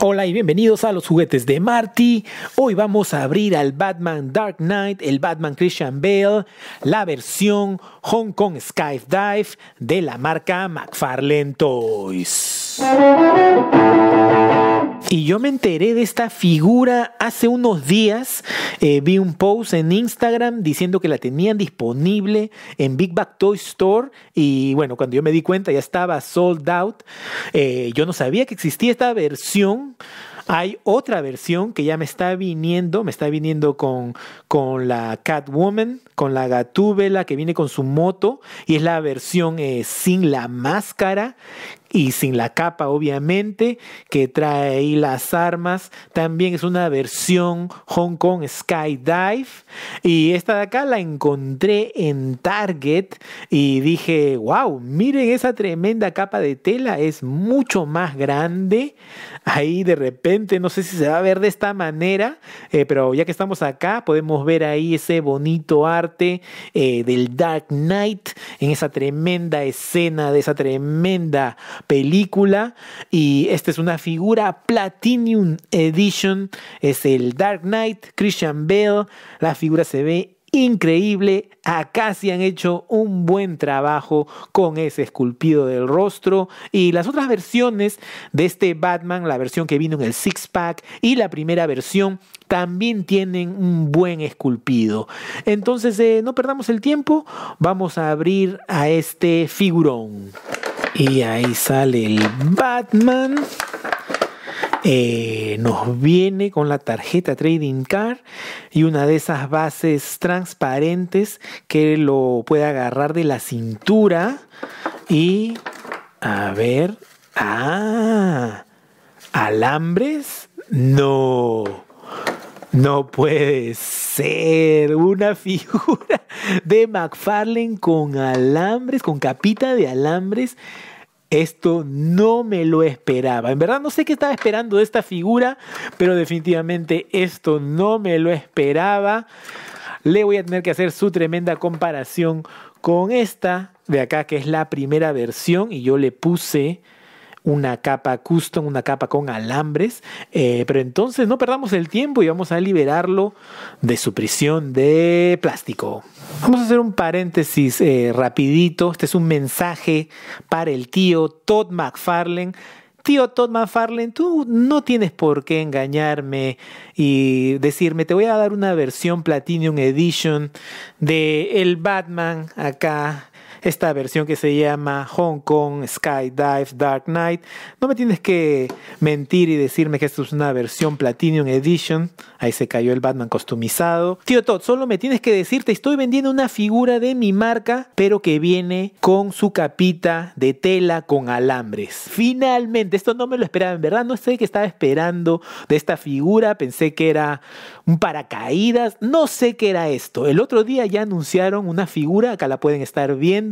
Hola y bienvenidos a los juguetes de Marty. Hoy vamos a abrir al Batman Dark Knight, el Batman Christian Bale, la versión Hong Kong Skydive de la marca McFarlane Toys. Y yo me enteré de esta figura hace unos días. Eh, vi un post en Instagram diciendo que la tenían disponible en Big Back Toy Store. Y bueno, cuando yo me di cuenta ya estaba sold out. Eh, yo no sabía que existía esta versión. Hay otra versión que ya me está viniendo, me está viniendo con, con la Catwoman, con la Gatúbela que viene con su moto y es la versión eh, sin la máscara y sin la capa obviamente, que trae ahí las armas. También es una versión Hong Kong Skydive. Y esta de acá la encontré en Target y dije, wow, miren esa tremenda capa de tela, es mucho más grande. Ahí de repente, no sé si se va a ver de esta manera, eh, pero ya que estamos acá, podemos ver ahí ese bonito arte eh, del Dark Knight en esa tremenda escena, de esa tremenda película y esta es una figura Platinum Edition, es el Dark Knight, Christian Bale, la figura se ve increíble. Acá se han hecho un buen trabajo con ese esculpido del rostro. Y las otras versiones de este Batman, la versión que vino en el Six Pack y la primera versión, también tienen un buen esculpido. Entonces, eh, no perdamos el tiempo, vamos a abrir a este figurón. Y ahí sale el Batman. Eh, nos viene con la tarjeta Trading Card y una de esas bases transparentes que lo puede agarrar de la cintura. Y a ver. Ah, alambres. No. No puede ser una figura de McFarlane con alambres, con capita de alambres. Esto no me lo esperaba. En verdad no sé qué estaba esperando de esta figura, pero definitivamente esto no me lo esperaba. Le voy a tener que hacer su tremenda comparación con esta de acá, que es la primera versión, y yo le puse una capa custom, una capa con alambres. Eh, pero entonces no perdamos el tiempo y vamos a liberarlo de su prisión de plástico. Vamos a hacer un paréntesis eh, rapidito. Este es un mensaje para el tío Todd McFarlane tío Todd McFarlane, tú no tienes por qué engañarme y decirme, te voy a dar una versión Platinum Edition de el Batman acá esta versión que se llama Hong Kong Skydive Dark Knight. No me tienes que mentir y decirme que esto es una versión Platinum Edition. Ahí se cayó el Batman customizado. Tío Todd, solo me tienes que decirte, estoy vendiendo una figura de mi marca, pero que viene con su capita de tela con alambres. Finalmente, esto no me lo esperaba, en verdad no sé qué estaba esperando de esta figura, pensé que era un paracaídas, no sé qué era esto. El otro día ya anunciaron una figura, acá la pueden estar viendo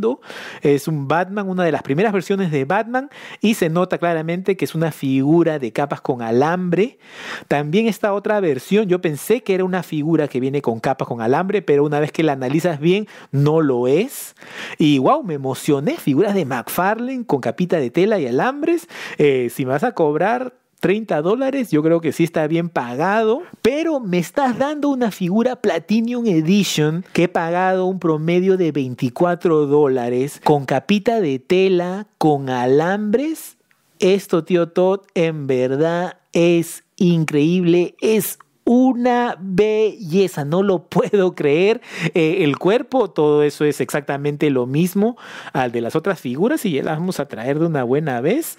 es un Batman, una de las primeras versiones de Batman, y se nota claramente que es una figura de capas con alambre. También esta otra versión, yo pensé que era una figura que viene con capas con alambre, pero una vez que la analizas bien, no lo es. Y wow, me emocioné. Figuras de McFarlane con capita de tela y alambres. Eh, si me vas a cobrar 30 dólares, yo creo que sí está bien pagado, pero me estás dando una figura Platinum Edition que he pagado un promedio de 24 dólares con capita de tela, con alambres. Esto, tío Todd, en verdad es increíble, es una belleza, no lo puedo creer. Eh, el cuerpo, todo eso es exactamente lo mismo al de las otras figuras y ya las vamos a traer de una buena vez.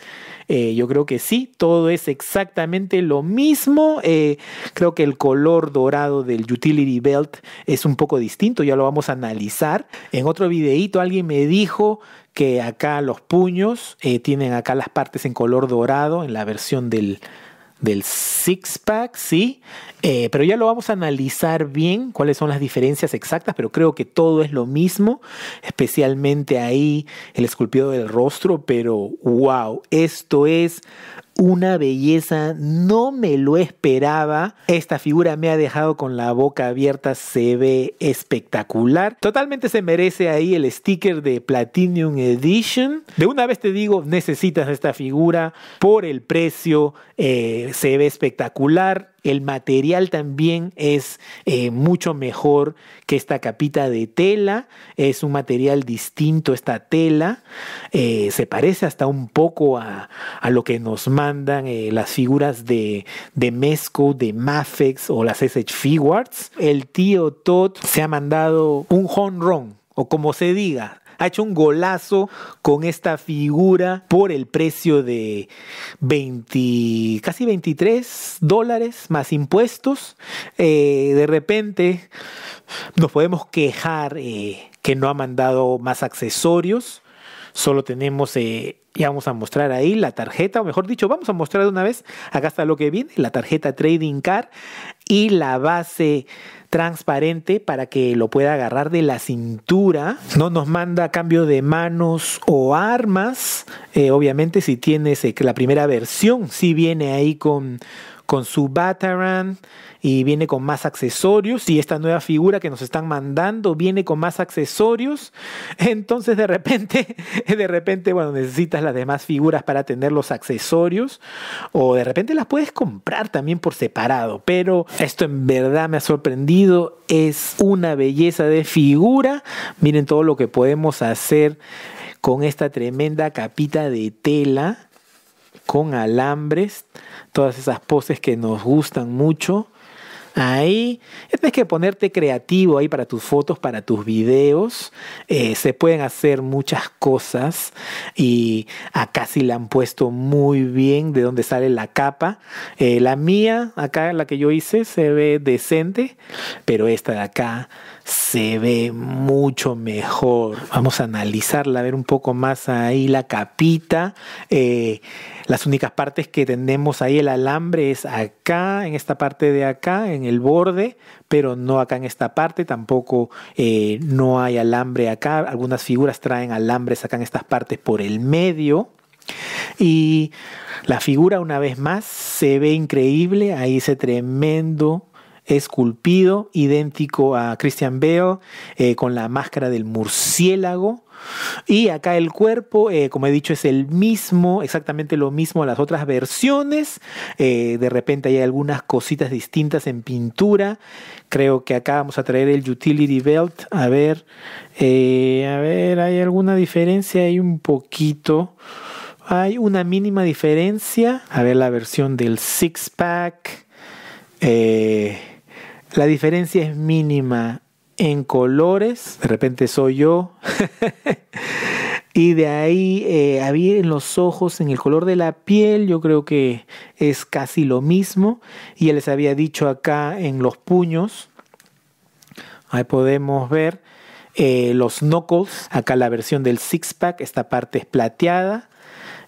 Eh, yo creo que sí, todo es exactamente lo mismo. Eh, creo que el color dorado del utility belt es un poco distinto, ya lo vamos a analizar. En otro videito alguien me dijo que acá los puños tienen acá las partes en color dorado en la versión del del six pack, sí, eh, pero ya lo vamos a analizar bien, cuáles son las diferencias exactas, pero creo que todo es lo mismo, especialmente ahí el esculpido del rostro, pero wow, esto es una belleza, no me lo esperaba. Esta figura me ha dejado con la boca abierta, se ve espectacular. Totalmente se merece ahí el sticker de Platinum Edition. De una vez te digo, necesitas esta figura por el precio, eh, se ve espectacular el material también es eh, mucho mejor que esta capita de tela, es un material distinto esta tela, eh, se parece hasta un poco a, lo que nos mandan eh, las figuras de, de Mesco, de Mafex o las SH Figuarts. El tío Todd se ha mandado un home o como se diga, ha hecho un golazo con esta figura por el precio de casi 23 dólares más impuestos. Eh, de repente nos podemos quejar eh, que no ha mandado más accesorios. Solo tenemos, eh, ya vamos a mostrar ahí la tarjeta, o mejor dicho, vamos a mostrar de una vez, acá está lo que viene, la tarjeta Trading Card y la base transparente para que lo pueda agarrar de la cintura. No nos manda cambio de manos o armas. Eh, obviamente si tienes eh, la primera versión, si viene ahí con con su Bataran y viene con más accesorios. Y esta nueva figura que nos están mandando viene con más accesorios. Entonces de repente, de repente, bueno, necesitas las demás figuras para tener los accesorios. O de repente las puedes comprar también por separado. Pero esto en verdad me ha sorprendido. Es una belleza de figura. Miren todo lo que podemos hacer con esta tremenda capita de tela con alambres, todas esas poses que nos gustan mucho. Ahí tienes que ponerte creativo ahí para tus fotos, para tus videos. Eh, se pueden hacer muchas cosas y acá sí la han puesto muy bien de dónde sale la capa. Eh, la mía, acá la que yo hice, se ve decente, pero esta de acá se ve mucho mejor. Vamos a analizarla, a ver un poco más ahí la capita. Eh, las únicas partes que tenemos ahí el alambre es acá, en esta parte de acá, en el borde, pero no acá en esta parte. Tampoco eh, no hay alambre acá. Algunas figuras traen alambres acá en estas partes por el medio. Y la figura una vez más se ve increíble, ahí ese tremendo esculpido, idéntico a Christian Bale, eh, con la máscara del murciélago. Y acá el cuerpo, eh, como he dicho, es el mismo, exactamente lo mismo a las otras versiones. Eh, de repente hay algunas cositas distintas en pintura. Creo que acá vamos a traer el utility belt. A ver, a ver, hay alguna diferencia, hay un poquito. Hay una mínima diferencia. A ver la versión del six pack. Eh, la diferencia es mínima en colores, de repente soy yo. y de ahí había eh, en los ojos, en el color de la piel, yo creo que es casi lo mismo. Y ya les había dicho acá en los puños, ahí podemos ver eh, los knuckles, acá la versión del six pack, esta parte es plateada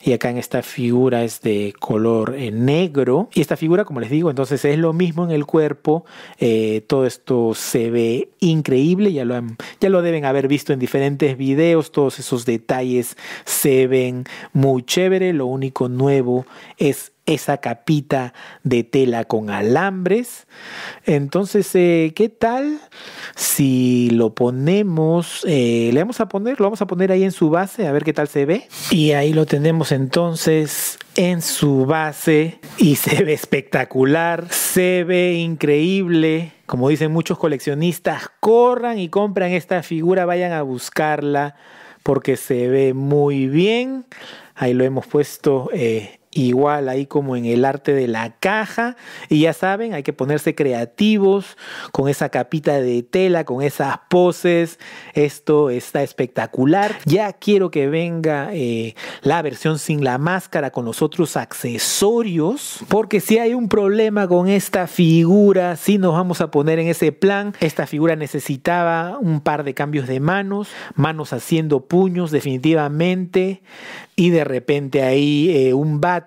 y acá en esta figura es de color eh, negro y esta figura como les digo entonces es lo mismo en el cuerpo eh, todo esto se ve increíble ya lo, ya lo deben haber visto en diferentes videos todos esos detalles se ven muy chévere lo único nuevo es esa capita de tela con alambres. Entonces, eh, ¿qué tal si lo ponemos, eh, le vamos a poner, lo vamos a poner ahí en su base, a ver qué tal se ve. Y ahí lo tenemos entonces en su base y se ve espectacular, se ve increíble. Como dicen muchos coleccionistas, corran y compran esta figura, vayan a buscarla porque se ve muy bien. Ahí lo hemos puesto eh, igual ahí como en el arte de la caja. Y ya saben, hay que ponerse creativos con esa capita de tela, con esas poses. Esto está espectacular. Ya quiero que venga eh, la versión sin la máscara con los otros accesorios. Porque si hay un problema con esta figura, si nos vamos a poner en ese plan, esta figura necesitaba un par de cambios de manos, manos haciendo puños definitivamente. Y de repente ahí eh, un bat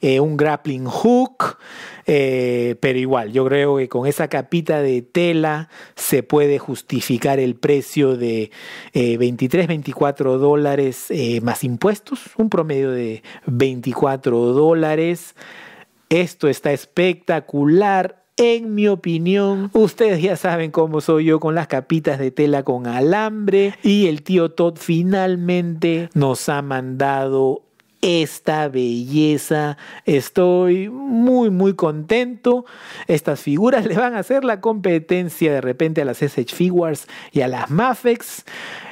eh, un grappling hook, eh, pero igual, yo creo que con esa capita de tela se puede justificar el precio de 23, eh, 24 dólares más impuestos, un promedio de 24 dólares. Esto está espectacular. En mi opinión, ustedes ya saben cómo soy yo con las capitas de tela con alambre. Y el tío Todd finalmente nos ha mandado esta belleza. Estoy muy, muy contento. Estas figuras le van a hacer la competencia de repente a las SH Figures y a las Mafex.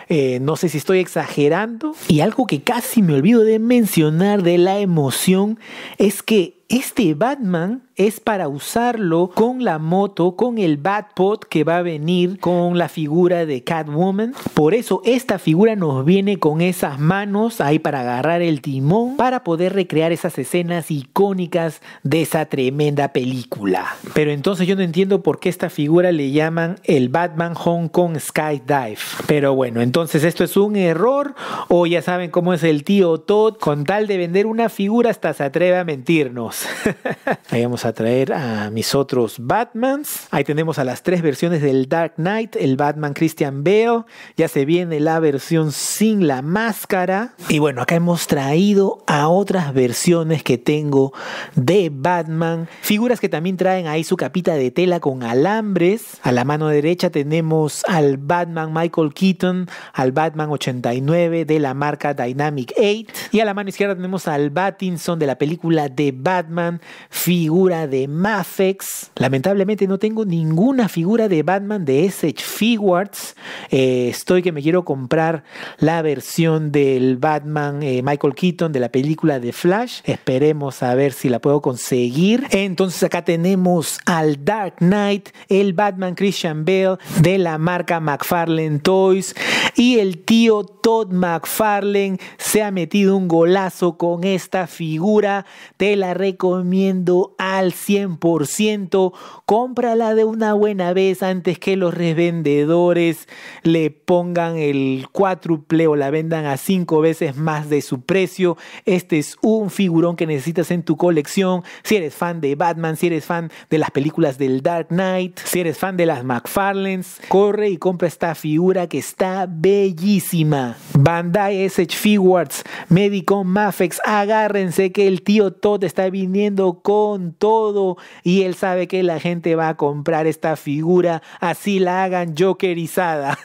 Eh, no sé si estoy exagerando. Y algo que casi me olvido de mencionar de la emoción es que este Batman es para usarlo con la moto, con el Batpod que va a venir con la figura de Catwoman. Por eso esta figura nos viene con esas manos ahí para agarrar el timón, para poder recrear esas escenas icónicas de esa tremenda película. Pero entonces yo no entiendo por qué esta figura le llaman el Batman Hong Kong Skydive. Pero bueno, entonces entonces esto es un error o ya saben cómo es el tío Todd, con tal de vender una figura hasta se atreve a mentirnos. Ahí vamos a traer a mis otros Batmans. Ahí tenemos a las tres versiones del Dark Knight, el Batman Christian Bale, ya se viene la versión sin la máscara. Y bueno, acá hemos traído a otras versiones que tengo de Batman, figuras que también traen ahí su capita de tela con alambres. A la mano derecha tenemos al Batman Michael Keaton, al Batman 89 de la marca Dynamic 8 y a la mano izquierda tenemos al Batinson de la película de Batman, figura de Mafex. Lamentablemente no tengo ninguna figura de Batman de SH Figuarts. Eh, estoy que me quiero comprar la versión del Batman eh, Michael Keaton de la película de Flash. Esperemos a ver si la puedo conseguir. Entonces acá tenemos al Dark Knight, el Batman Christian Bale de la marca McFarlane Toys. Y el tío Todd McFarlane se ha metido un golazo con esta figura. Te la recomiendo al 100%. Cómprala de una buena vez antes que los revendedores le pongan el cuádruple o la vendan a cinco veces más de su precio. Este es un figurón que necesitas en tu colección. Si eres fan de Batman, si eres fan de las películas del Dark Knight, si eres fan de las McFarlanes, corre y compra esta figura que está bellísima. Bandai SH Figuarts. Me con Mafex. Agárrense que el tío Todd está viniendo con todo y él sabe que la gente va a comprar esta figura, así la hagan jokerizada.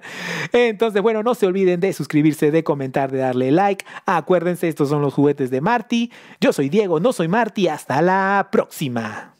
Entonces, bueno, no se olviden de suscribirse, de comentar, de darle like. Acuérdense, estos son los juguetes de Marty. Yo soy Diego, no soy Marty. Hasta la próxima.